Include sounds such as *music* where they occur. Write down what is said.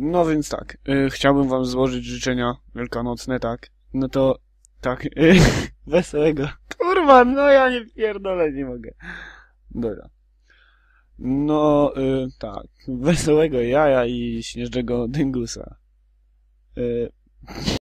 No więc tak, y, chciałbym wam złożyć życzenia wielkanocne, tak? No to tak, y, *laughs* wesołego. Kurwa, no ja nie pierdolę, nie mogę. Dobra. No, y, tak, wesołego jaja i śnieżnego dyngusa. Y, *laughs*